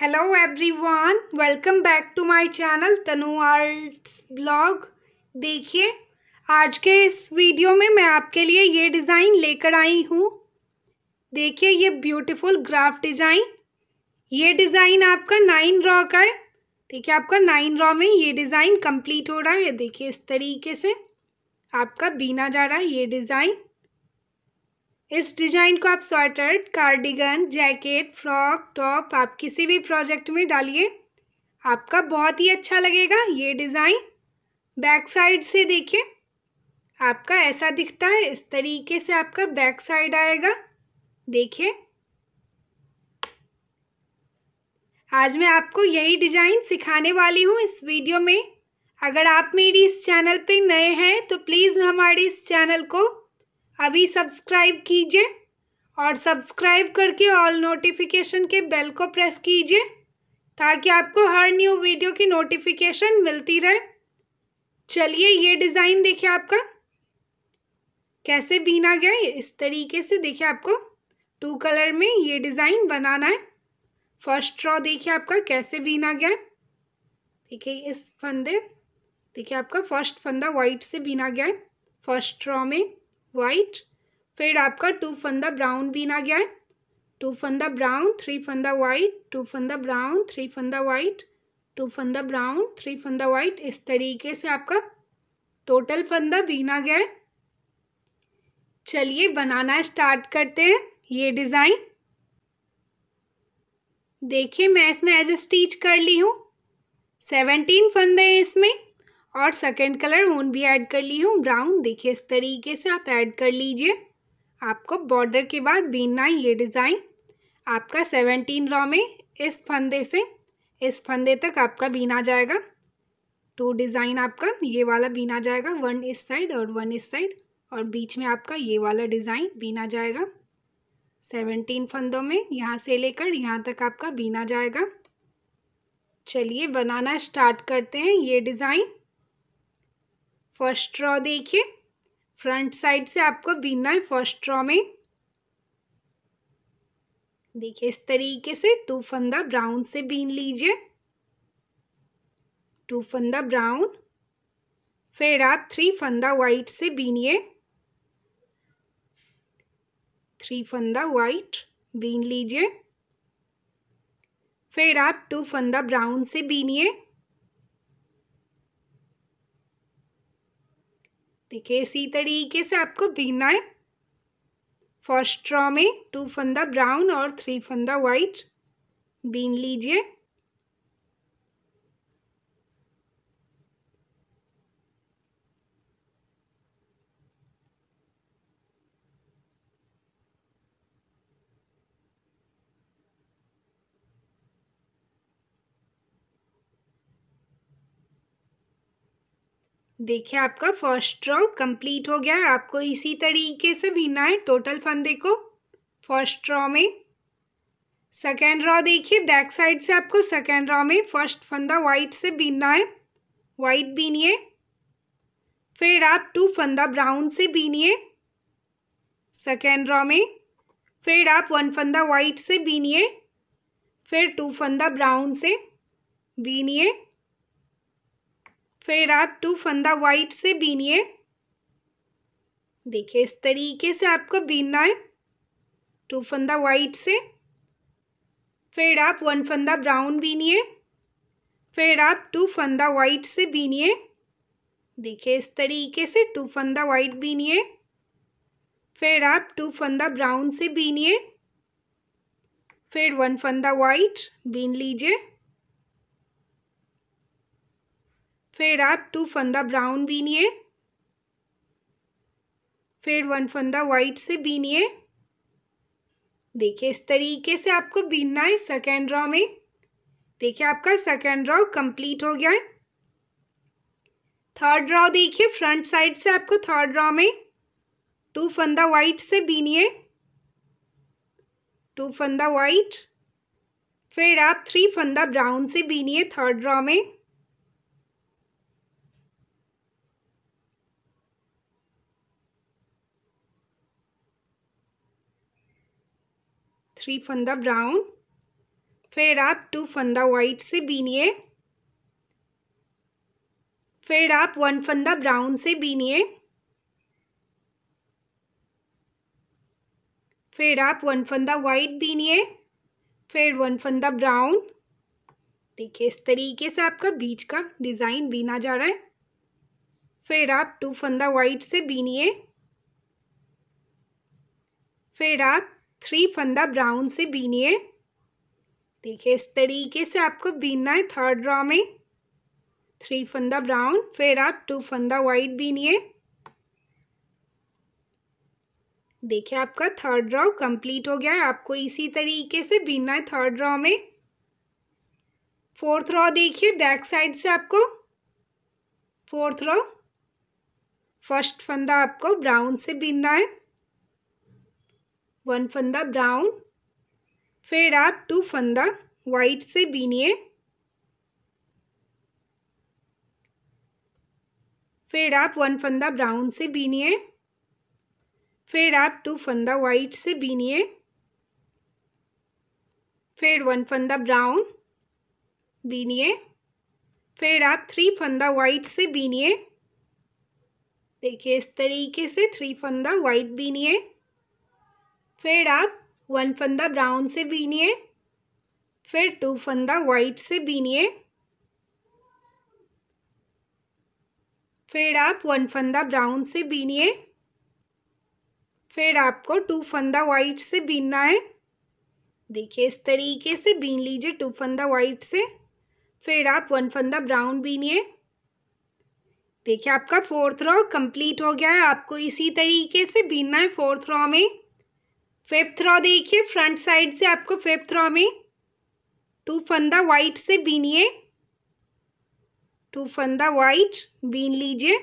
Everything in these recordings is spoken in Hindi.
hello everyone welcome back to my channel Tanu arts blog देखिए आज के इस वीडियो में मैं आपके लिए ये डिज़ाइन लेकर आई हूँ देखिए ये ब्यूटीफुल ग्राफ डिज़ाइन ये डिज़ाइन आपका नाइन रॉ का है ठीक है आपका नाइन रॉ में ये डिज़ाइन कंप्लीट हो रहा है देखिए इस तरीके से आपका बीना जा रहा है ये डिज़ाइन इस डिजाइन को आप sweater cardigan jacket frock top आप किसी भी प्रोजेक्ट में डालिए आपका बहुत ही अच्छा लगेगा ये डिज़ाइन बैक साइड से देखिए आपका ऐसा दिखता है इस तरीके से आपका बैक साइड आएगा देखिए आज मैं आपको यही डिज़ाइन सिखाने वाली हूँ इस वीडियो में अगर आप मेरी इस चैनल पे नए हैं तो प्लीज़ हमारे इस चैनल को अभी सब्सक्राइब कीजिए और सब्सक्राइब करके ऑल नोटिफिकेशन के बेल को प्रेस कीजिए ताकि आपको हर न्यू वीडियो की नोटिफिकेशन मिलती रहे चलिए ये डिज़ाइन देखिए आपका कैसे बीना गया इस तरीके से देखिए आपको टू कलर में ये डिज़ाइन बनाना है फर्स्ट रॉ देखिए आपका कैसे बीना गया ठीक है इस फंदे देखिए आपका फर्स्ट फंदा वाइट से बीना गया है फर्स्ट रॉ में वाइट फिर आपका टू फंदा ब्राउन बीन आ गया है टू फंदा ब्राउन थ्री फंदा वाइट टू फंदा ब्राउन थ्री फंदा वाइट टू फंदा ब्राउन थ्री फंदा वाइट इस तरीके से आपका टोटल फंदा बीन आ गया है चलिए बनाना स्टार्ट करते हैं ये डिज़ाइन देखिए मैं इसमें एज ए स्टिच कर ली हूँ सेवनटीन फंदे हैं इसमें और सेकेंड कलर ऊन भी ऐड कर ली हूँ ब्राउन देखिए इस तरीके से आप ऐड कर लीजिए आपको बॉर्डर के बाद बीनना है ये डिज़ाइन आपका सेवनटीन रॉ में इस फंदे से इस फंदे तक आपका बीना जाएगा टू डिज़ाइन आपका ये वाला बीना जाएगा वन इस साइड और वन इस साइड और बीच में आपका ये वाला डिज़ाइन बीना जाएगा सेवनटीन फंदों में यहाँ से लेकर यहाँ तक आपका बीना जाएगा चलिए बनाना स्टार्ट करते हैं ये डिज़ाइन फर्स्ट रॉ देखिए फ्रंट साइड से आपको बीनना है फर्स्ट रॉ में देखिए इस तरीके से टू फंदा ब्राउन से बीन लीजिए टू फंदा ब्राउन फिर आप थ्री फंदा वाइट से बीनिए थ्री फंदा वाइट बीन लीजिए फिर आप टू फंदा ब्राउन से बीनिए देखिए इसी तरीके से आपको बीनना है फर्स्ट ड्रॉ में टू फंदा ब्राउन और थ्री फंदा वाइट बीन लीजिए देखिए आपका फर्स्ट रॉ कंप्लीट हो गया है आपको इसी तरीके से बीनना है टोटल फन देखो फर्स्ट रॉ में सेकेंड रॉ देखिए बैक साइड से आपको सेकेंड रॉ में फर्स्ट फंदा वाइट से बीनना है वाइट बीनिए फिर आप टू फंदा ब्राउन से बीनिए सेकेंड रॉ में फिर आप वन फंदा वाइट से बीनिए फिर टू फंदा ब्राउन से बीनिए फिर आप टू फंदा वाइट से बीनिए देखिए इस तरीके से आपको बीनना है टू फंदा वाइट से फिर आप वन फंदा ब्राउन बीनिए फिर आप टू फंदा वाइट से बीनिए देखिए इस तरीके से टू फंदा वाइट बीनिए फिर आप टू फंदा ब्राउन से बीनिए फिर वन फंदा वाइट बीन लीजिए फिर आप टू फंदा ब्राउन बीनिए फिर वन फंदा वाइट से बीनिए देखिए इस तरीके से आपको बीनना है सेकेंड रॉ में देखिए आपका सेकेंड रॉ कंप्लीट हो गया है थर्ड रॉ देखिए फ्रंट साइड से आपको थर्ड रॉ में टू फंदा वाइट से बीनिए टू फंदा वाइट फिर आप थ्री फंदा ब्राउन से बीनिए थर्ड रॉ में थ्री फंदा ब्राउन फिर आप टू फंदा वाइट से बीनिए फिर आप वन फंदा ब्राउन से बीनिए फिर आप वन फंदा वाइट बीनिए फिर वन फंदा ब्राउन देखिए इस तरीके से आपका बीच का डिज़ाइन बीना जा रहा है फिर आप टू फंदा वाइट से बीनिए फिर आप थ्री फंदा ब्राउन से बीनिए देखिए इस तरीके से आपको बीनना है थर्ड रॉ में थ्री फंदा ब्राउन फिर आप टू फंदा वाइट बीनिए देखिए आपका थर्ड रॉ कंप्लीट हो गया है आपको इसी तरीके से बीनना है थर्ड रॉ में फोर्थ रॉ देखिए बैक साइड से आपको फोर्थ रॉ फर्स्ट फंदा आपको ब्राउन से बीनना है वन फंदा ब्राउन फिर आप टू फंदा वाइट से बीनिए फिर आप वन फंदा ब्राउन से बीनिए फिर आप टू फंदा वाइट से बीनिए फिर वन फंदा ब्राउन बीनिए फिर आप थ्री फंदा वाइट से बीनिए देखिए इस तरीके से थ्री फंदा वाइट बीनिए फिर आप वन फंदा ब्राउन से बीनिए फिर टू फंदा वाइट से बीनिए फिर आप वन फंदा ब्राउन से बीनिए फिर आपको टू फंदा वाइट से बीनना है देखिए इस तरीके से बीन लीजिए टू फंदा वाइट से फिर आप वन फंदा ब्राउन बीनिए देखिए आपका फोर्थ रॉ कंप्लीट हो गया है आपको इसी तरीके से बीनना है फोर्थ रॉ में फेप थ्रॉ देखिए फ्रंट साइड से आपको फेप थ्रॉ में टू फंदा वाइट से बीनिए टू फंदा वाइट बीन लीजिए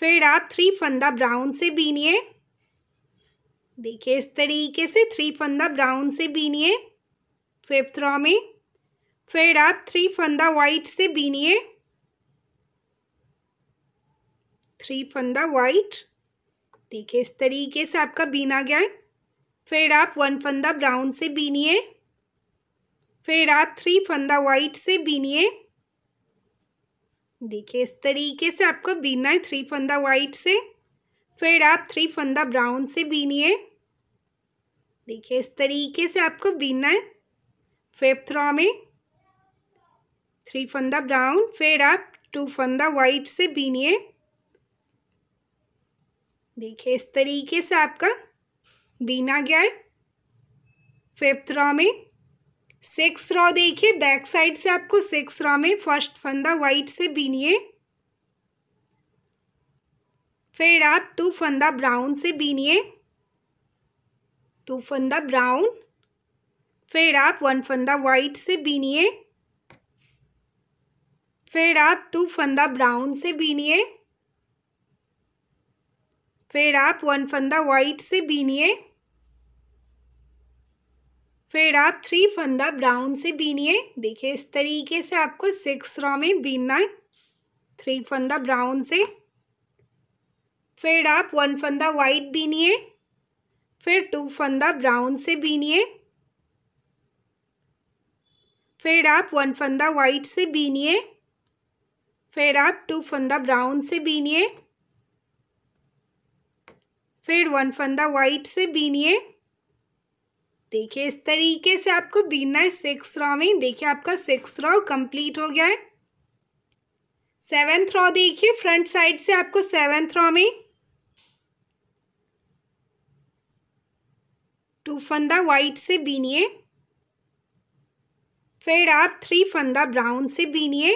फिर आप थ्री फंदा ब्राउन से बीनिए देखिए इस तरीके से थ्री फंदा ब्राउन से बीनिए फेप थ्रॉ में फिर आप थ्री फंदा वाइट से बीनिए थ्री फंदा वाइट देखिए इस तरीके से आपका बीना गया है फिर आप वन फंदा ब्राउन से बीनिए फिर आप थ्री फंदा वाइट से बीनिए देखिए इस तरीके से आपको बीनना है थ्री फंदा वाइट से फिर आप थ्री फंदा ब्राउन से बीनिए देखिए इस तरीके से आपको बीनना है फिफ्थ रॉ में थ्री फंदा ब्राउन फिर आप टू फंदा वाइट से बीनिए देखिए इस तरीके से आपका बीना गया है फिफ्थ रॉ में सिक्स रॉ देखिए बैक साइड से आपको सिक्स रॉ में फर्स्ट फंदा वाइट से बीनिए फिर आप टू फंदा ब्राउन से बीनिए टू फंदा ब्राउन फिर आप वन फंदा वाइट से बीनिए फिर आप टू फंदा ब्राउन से बीनिए फिर आप वन फंदा वाइट से बीनिए फिर आप थ्री फंदा ब्राउन से बीनिए देखिए इस तरीके से आपको सिक्स रॉ में बीनना है थ्री फंदा ब्राउन से फिर आप वन फंदा वाइट बीनिए फिर टू फंदा ब्राउन से बीनिए फिर आप वन फंदा वाइट से बीनिए फिर आप टू फंदा ब्राउन से बीनिए फिर वन फंदा वाइट से बीनिए देखिए इस तरीके से आपको बीनना है सिक्स रॉ में देखिए आपका सिक्स रॉ कंप्लीट हो गया है सेवेंथ रॉ देखिए फ्रंट साइड से आपको सेवेंथ रॉ में टू फंदा वाइट से बीनिए फिर आप थ्री फंदा ब्राउन से बीनिए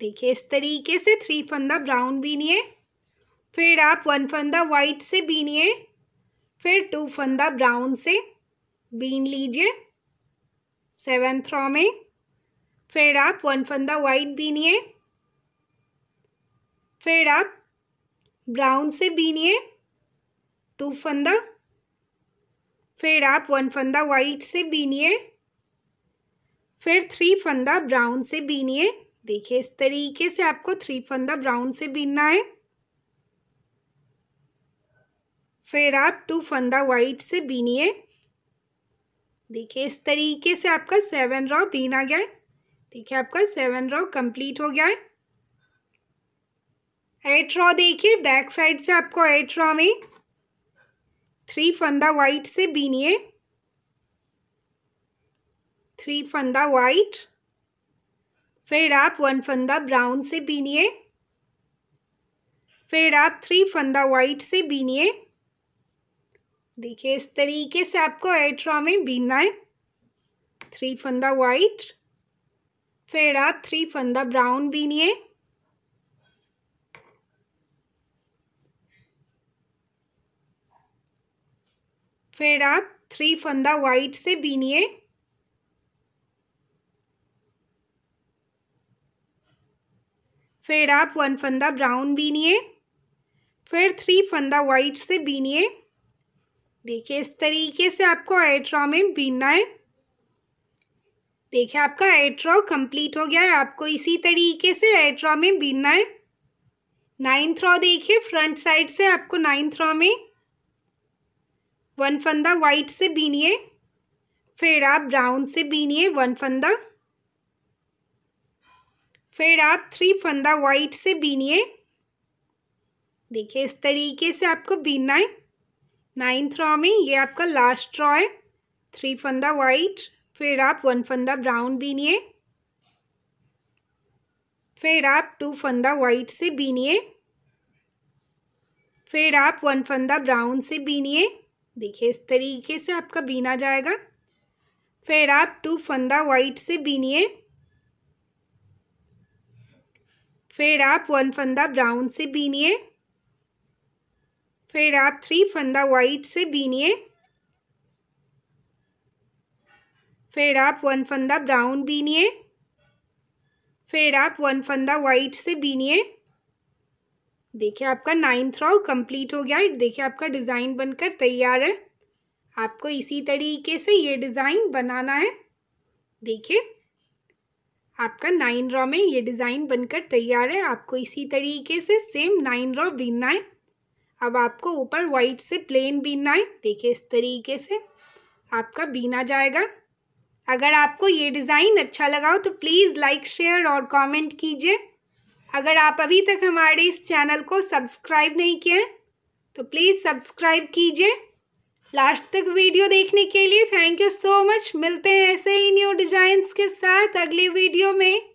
देखिए इस तरीके से थ्री फंदा ब्राउन बीनिए फिर आप वन फंदा वाइट से बीनिए फिर टू फंदा ब्राउन से बीन लीजिए सेवेंथ रॉ में फिर आप वन फंदा वाइट बीनिए फिर आप ब्राउन से बीनिए टू फंदा फिर आप वन फंदा वाइट से बीनिए फिर थ्री फंदा ब्राउन से बीनिए देखिए इस तरीके से आपको थ्री फंदा ब्राउन से बीनना है फिर आप टू फंदा वाइट से बीनिए देखिए इस तरीके से आपका सेवन रॉ बीन आ गया है देखिए आपका सेवन रॉ कंप्लीट हो गया है एट रॉ देखिए बैक साइड से आपको एट रॉ में थ्री फंदा वाइट से बीनिए थ्री फंदा वाइट फिर आप वन फंदा ब्राउन से बीनिए फिर आप थ्री फंदा वाइट से बीनिए देखिए इस तरीके से आपको एट्रा में बीनना है थ्री फंदा वाइट फिर आप थ्री फंदा ब्राउन बीनिए फिर आप थ्री फंदा वाइट से बीनिए फिर आप वन फंदा ब्राउन बीनिए फिर थ्री फंदा वाइट से बीनिए देखिए इस तरीके से आपको एट्रा में बीनना है देखिए आपका एट्रॉ कंप्लीट हो गया है आपको इसी तरीके से एट्रा में बीनना है नाइन्थ रॉ देखिए फ्रंट साइड से आपको नाइन्थ रॉ में वन फंदा वाइट से बीनिए फिर आप ब्राउन से बीनिए वन फंदा फिर आप थ्री फंदा वाइट से बीनिए देखिए इस तरीके से आपको बीनना है नाइन्थ रॉ में ये आपका लास्ट रॉ है थ्री फंदा वाइट फिर आप वन फंदा ब्राउन बीनिए फिर आप टू फंदा वाइट से बीनिए फिर आप वन फंदा ब्राउन से बीनिए देखिए इस तरीके से आपका बीना जाएगा फिर आप टू फंदा वाइट से बीनिए फिर आप वन फंदा ब्राउन से बीनिए फिर आप थ्री फंदा वाइट से बीनिए फिर आप वन फंदा ब्राउन बीनिए फिर आप वन फंदा वाइट से बीनिए देखिए आपका नाइन्थ रॉ कंप्लीट हो गया देखिए आपका डिज़ाइन बनकर तैयार है आपको इसी तरीके से ये डिज़ाइन बनाना है देखिए आपका नाइन रॉ में ये डिज़ाइन बनकर तैयार है आपको इसी तरीके से सेम नाइन रॉ बीनना है अब आपको ऊपर वाइट से प्लेन बीनना है देखिए इस तरीके से आपका बीना जाएगा अगर आपको ये डिज़ाइन अच्छा लगा हो तो प्लीज़ लाइक शेयर और कमेंट कीजिए अगर आप अभी तक हमारे इस चैनल को सब्सक्राइब नहीं किए तो प्लीज़ सब्सक्राइब कीजिए लास्ट तक वीडियो देखने के लिए थैंक यू सो मच मिलते हैं ऐसे ही न्यू डिजाइंस के साथ अगली वीडियो में